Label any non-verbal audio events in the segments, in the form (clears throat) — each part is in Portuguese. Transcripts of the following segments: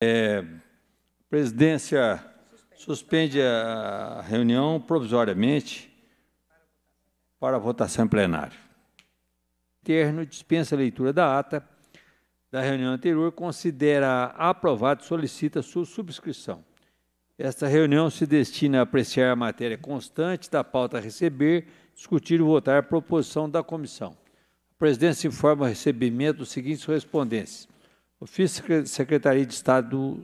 É, a presidência suspende a reunião provisoriamente para votação em plenário. Terno dispensa a leitura da ata da reunião anterior, considera aprovado e solicita sua subscrição. Esta reunião se destina a apreciar a matéria constante da pauta a receber, discutir e votar a proposição da comissão. A presidência informa o recebimento dos seguintes correspondências. Ofício Secretaria de Estado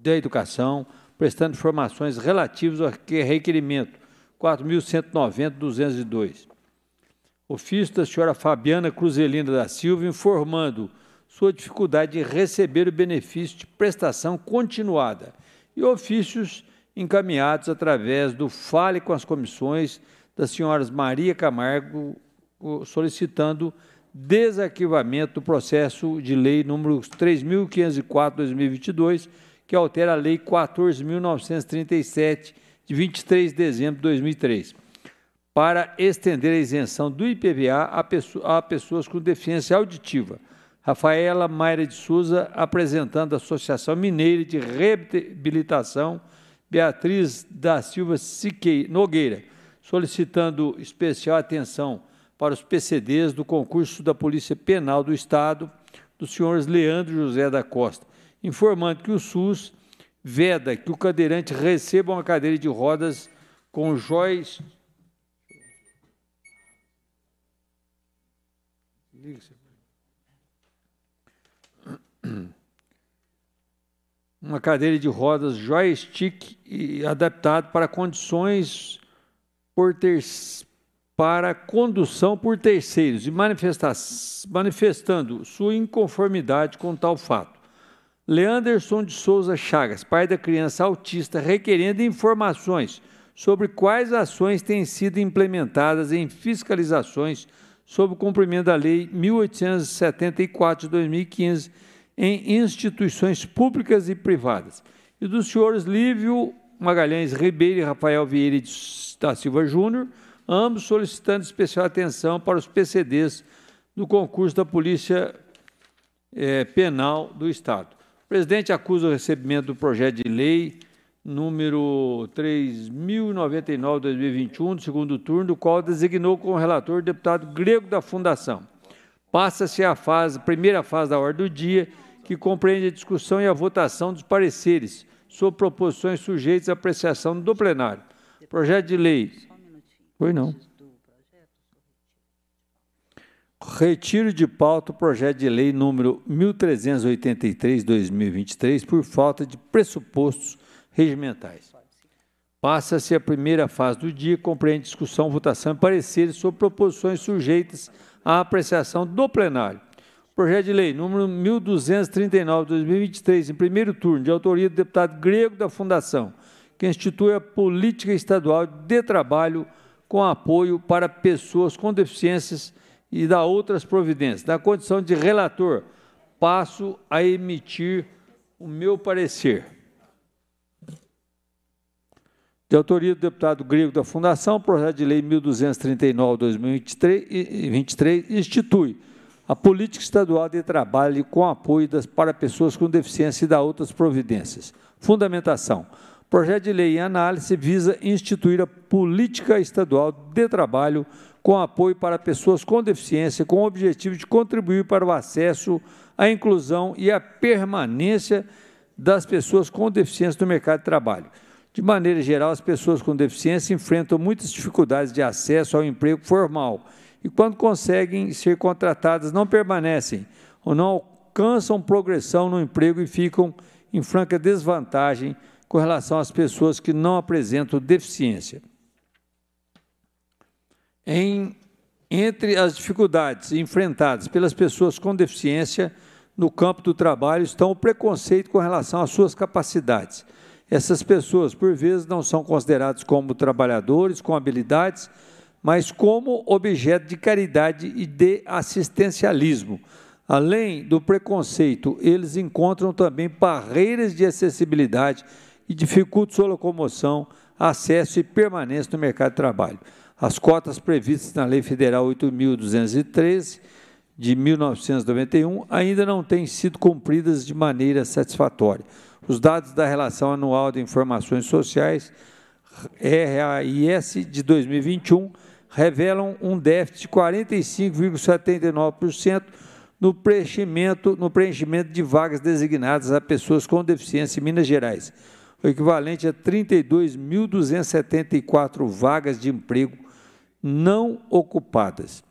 da Educação, prestando informações relativas ao requerimento 4.190.202. Ofício da senhora Fabiana Cruzelina da Silva informando sua dificuldade em receber o benefício de prestação continuada e ofícios encaminhados através do Fale com as Comissões das senhoras Maria Camargo solicitando desarquivamento do processo de lei número 3.504-2022, que altera a lei 14.937, de 23 de dezembro de 2003, para estender a isenção do IPVA a, pesso a pessoas com deficiência auditiva. Rafaela Maira de Souza, apresentando a Associação Mineira de Reabilitação, Beatriz da Silva Siqueira, Nogueira, solicitando especial atenção para os PCDs do concurso da Polícia Penal do Estado, dos senhores Leandro José da Costa, informando que o SUS veda que o cadeirante receba uma cadeira de rodas com joias. Uma cadeira de rodas joystick adaptado para condições por ter para condução por terceiros e manifestando sua inconformidade com tal fato. Leanderson de Souza Chagas, pai da criança autista, requerendo informações sobre quais ações têm sido implementadas em fiscalizações sobre o cumprimento da Lei 1874 de 2015 em instituições públicas e privadas. E dos senhores Lívio Magalhães Ribeiro e Rafael Vieira da Silva Júnior, ambos solicitando especial atenção para os PCDs no concurso da Polícia é, Penal do Estado. O presidente acusa o recebimento do projeto de lei número 3099/2021 do segundo turno, do qual designou como relator o deputado Grego da Fundação. Passa-se a fase, primeira fase da ordem do dia, que compreende a discussão e a votação dos pareceres sobre proposições sujeitas à apreciação do plenário. Projeto de lei foi não. Retiro de pauta o projeto de lei número 1383-2023 por falta de pressupostos regimentais. Passa-se a primeira fase do dia, compreende discussão, votação e pareceres sobre proposições sujeitas à apreciação do plenário. Projeto de lei número 1239-2023, em primeiro turno, de autoria do deputado Grego da Fundação, que institui a Política Estadual de Trabalho com apoio para pessoas com deficiências e da outras providências. Da condição de relator, passo a emitir o meu parecer. De autoria do deputado Grego da Fundação, projeto de lei 1239-2023 institui a política estadual de trabalho com apoio das, para pessoas com deficiência e da outras providências. Fundamentação projeto de lei em análise visa instituir a política estadual de trabalho com apoio para pessoas com deficiência, com o objetivo de contribuir para o acesso, a inclusão e a permanência das pessoas com deficiência no mercado de trabalho. De maneira geral, as pessoas com deficiência enfrentam muitas dificuldades de acesso ao emprego formal e, quando conseguem ser contratadas, não permanecem ou não alcançam progressão no emprego e ficam em franca desvantagem com relação às pessoas que não apresentam deficiência. Em, entre as dificuldades enfrentadas pelas pessoas com deficiência no campo do trabalho estão o preconceito com relação às suas capacidades. Essas pessoas, por vezes, não são consideradas como trabalhadores com habilidades, mas como objeto de caridade e de assistencialismo. Além do preconceito, eles encontram também barreiras de acessibilidade e dificulta sua locomoção, acesso e permanência no mercado de trabalho. As cotas previstas na Lei Federal 8.213, de 1991, ainda não têm sido cumpridas de maneira satisfatória. Os dados da Relação Anual de Informações Sociais, RAIS, de 2021, revelam um déficit de 45,79% no preenchimento, no preenchimento de vagas designadas a pessoas com deficiência em Minas Gerais o equivalente a 32.274 vagas de emprego não ocupadas.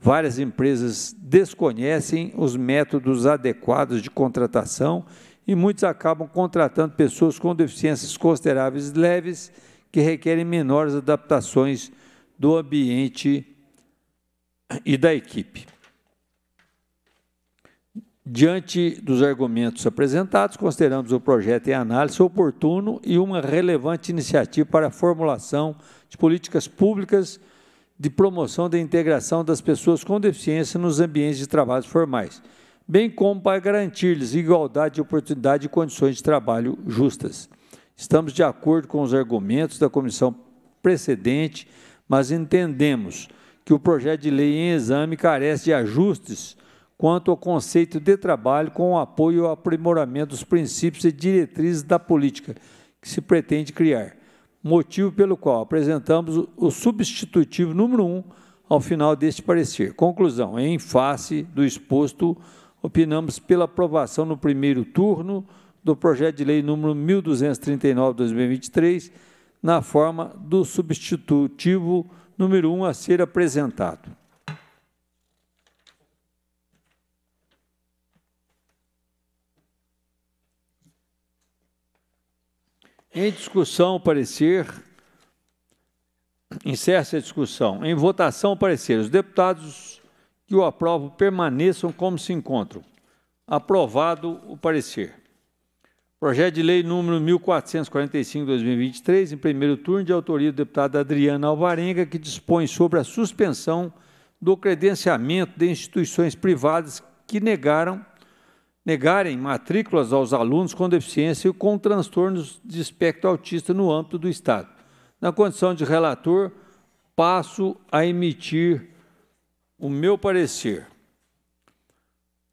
Várias empresas desconhecem os métodos adequados de contratação e muitos acabam contratando pessoas com deficiências consideráveis leves que requerem menores adaptações do ambiente e da equipe. Diante dos argumentos apresentados, consideramos o projeto em análise oportuno e uma relevante iniciativa para a formulação de políticas públicas de promoção da integração das pessoas com deficiência nos ambientes de trabalho formais, bem como para garantir-lhes igualdade de oportunidade e condições de trabalho justas. Estamos de acordo com os argumentos da comissão precedente, mas entendemos que o projeto de lei em exame carece de ajustes quanto ao conceito de trabalho com o apoio ao aprimoramento dos princípios e diretrizes da política que se pretende criar. Motivo pelo qual apresentamos o substitutivo número 1 um ao final deste parecer. Conclusão: em face do exposto, opinamos pela aprovação no primeiro turno do projeto de lei número 1239/2023 na forma do substitutivo número 1 um a ser apresentado. Em discussão, parecer. Encerra-se a discussão. Em votação, parecer. Os deputados que o aprovam permaneçam como se encontram. Aprovado o parecer. Projeto de lei número 1445-2023, em primeiro turno, de autoria do deputado Adriana Alvarenga, que dispõe sobre a suspensão do credenciamento de instituições privadas que negaram negarem matrículas aos alunos com deficiência e com transtornos de espectro autista no âmbito do Estado. Na condição de relator, passo a emitir o meu parecer.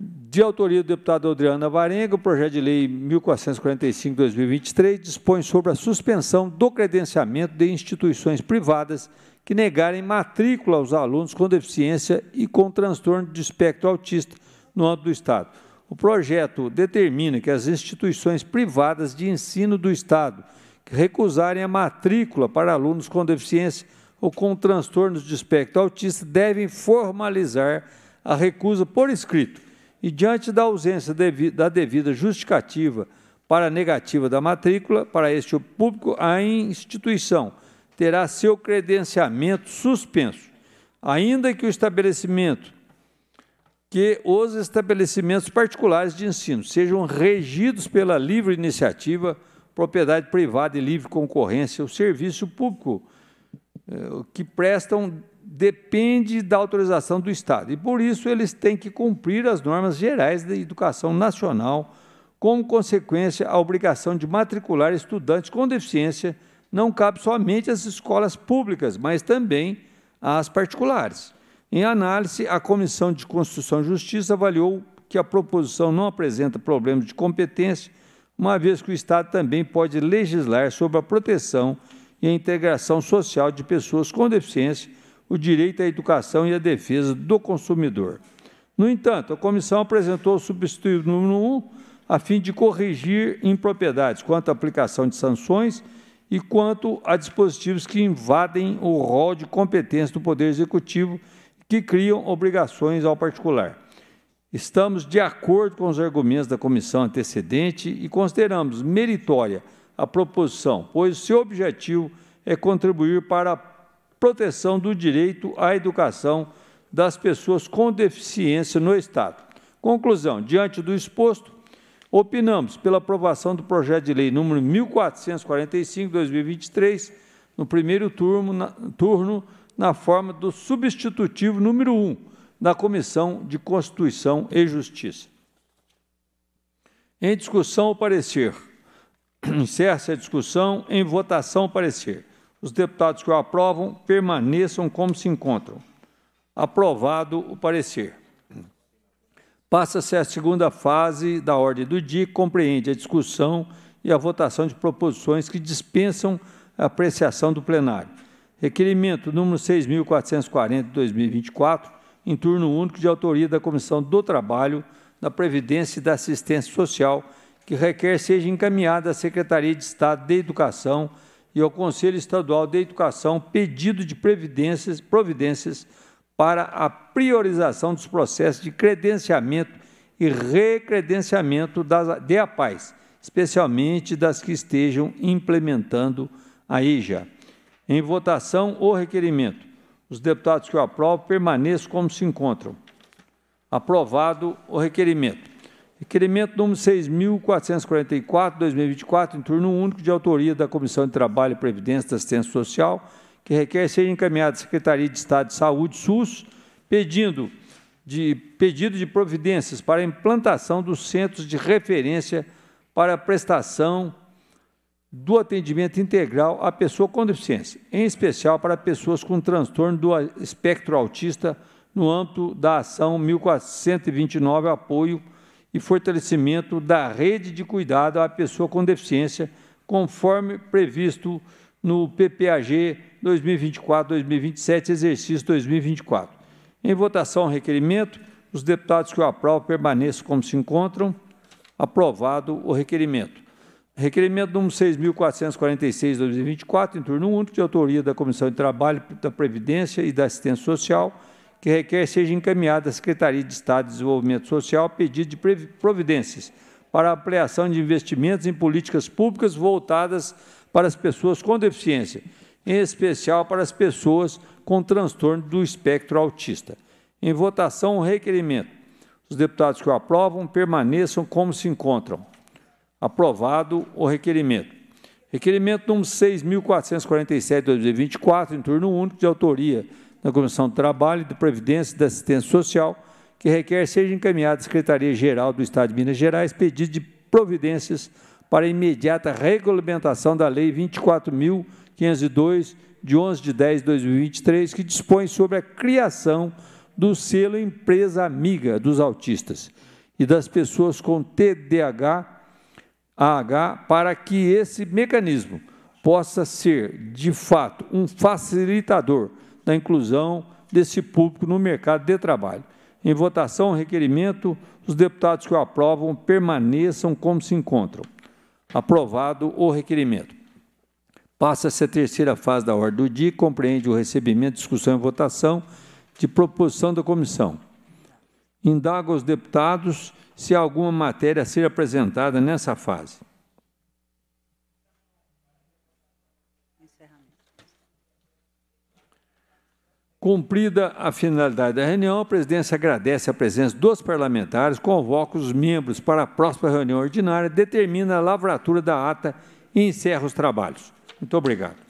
De autoria do deputado Adriana Varenga, o projeto de lei 1445-2023 dispõe sobre a suspensão do credenciamento de instituições privadas que negarem matrícula aos alunos com deficiência e com transtorno de espectro autista no âmbito do Estado. O projeto determina que as instituições privadas de ensino do Estado que recusarem a matrícula para alunos com deficiência ou com transtornos de espectro autista devem formalizar a recusa por escrito e, diante da ausência da devida justificativa para a negativa da matrícula para este público, a instituição terá seu credenciamento suspenso, ainda que o estabelecimento que os estabelecimentos particulares de ensino sejam regidos pela livre iniciativa, propriedade privada e livre concorrência. O serviço público eh, que prestam depende da autorização do Estado e, por isso, eles têm que cumprir as normas gerais da educação nacional, como consequência, a obrigação de matricular estudantes com deficiência não cabe somente às escolas públicas, mas também às particulares. Em análise, a Comissão de Constituição e Justiça avaliou que a proposição não apresenta problemas de competência, uma vez que o Estado também pode legislar sobre a proteção e a integração social de pessoas com deficiência, o direito à educação e à defesa do consumidor. No entanto, a comissão apresentou o substituto número 1 a fim de corrigir impropriedades quanto à aplicação de sanções e quanto a dispositivos que invadem o rol de competência do Poder Executivo que criam obrigações ao particular. Estamos de acordo com os argumentos da comissão antecedente e consideramos meritória a proposição, pois seu objetivo é contribuir para a proteção do direito à educação das pessoas com deficiência no Estado. Conclusão: diante do exposto, opinamos pela aprovação do projeto de lei número 1445/2023 no primeiro turno, na, turno na forma do substitutivo número 1 um, da Comissão de Constituição e Justiça. Em discussão, o parecer. (clears throat) Encerra-se a discussão. Em votação, o parecer. Os deputados que o aprovam permaneçam como se encontram. Aprovado o parecer. Passa-se a segunda fase da ordem do dia, que compreende a discussão e a votação de proposições que dispensam a apreciação do plenário. Requerimento número 6.440 de 2024, em turno único de autoria da Comissão do Trabalho, da Previdência e da Assistência Social, que requer seja encaminhada à Secretaria de Estado de Educação e ao Conselho Estadual de Educação pedido de previdências, providências para a priorização dos processos de credenciamento e recredenciamento das DEAPAIS, especialmente das que estejam implementando a IJA. Em votação, o requerimento. Os deputados que o aprovam permaneçam como se encontram. Aprovado o requerimento. Requerimento número 6.444, 2024, em turno único, de autoria da Comissão de Trabalho, e Previdência da Assistência Social, que requer ser encaminhado à Secretaria de Estado de Saúde, SUS, pedindo de pedido de providências para a implantação dos centros de referência para prestação do atendimento integral à pessoa com deficiência, em especial para pessoas com transtorno do espectro autista, no âmbito da ação 1429 Apoio e Fortalecimento da Rede de Cuidado à Pessoa com Deficiência, conforme previsto no PPAG 2024-2027, exercício 2024. Em votação ao requerimento, os deputados que o aprovam permaneçam como se encontram. Aprovado o requerimento. Requerimento número 6.446, 2024, em turno único, de autoria da Comissão de Trabalho, da Previdência e da Assistência Social, que requer seja encaminhada à Secretaria de Estado de Desenvolvimento Social pedido de providências para ampliação de investimentos em políticas públicas voltadas para as pessoas com deficiência, em especial para as pessoas com transtorno do espectro autista. Em votação, o requerimento. Os deputados que o aprovam permaneçam como se encontram. Aprovado o requerimento. Requerimento número 6.447, 2024, em turno único, de autoria da Comissão de Trabalho, de Previdência e da Assistência Social, que requer seja encaminhado à Secretaria-Geral do Estado de Minas Gerais pedido de providências para imediata regulamentação da Lei 24.502, de 11 de 10 de 2023, que dispõe sobre a criação do selo Empresa Amiga dos Autistas e das pessoas com TDAH AH para que esse mecanismo possa ser, de fato, um facilitador da inclusão desse público no mercado de trabalho. Em votação, requerimento, os deputados que o aprovam permaneçam como se encontram. Aprovado o requerimento. Passa-se a terceira fase da ordem do dia, compreende o recebimento, discussão e votação de proposição da comissão. Indaga os deputados se alguma matéria ser apresentada nessa fase. Cumprida a finalidade da reunião, a presidência agradece a presença dos parlamentares, convoca os membros para a próxima reunião ordinária, determina a lavratura da ata e encerra os trabalhos. Muito obrigado.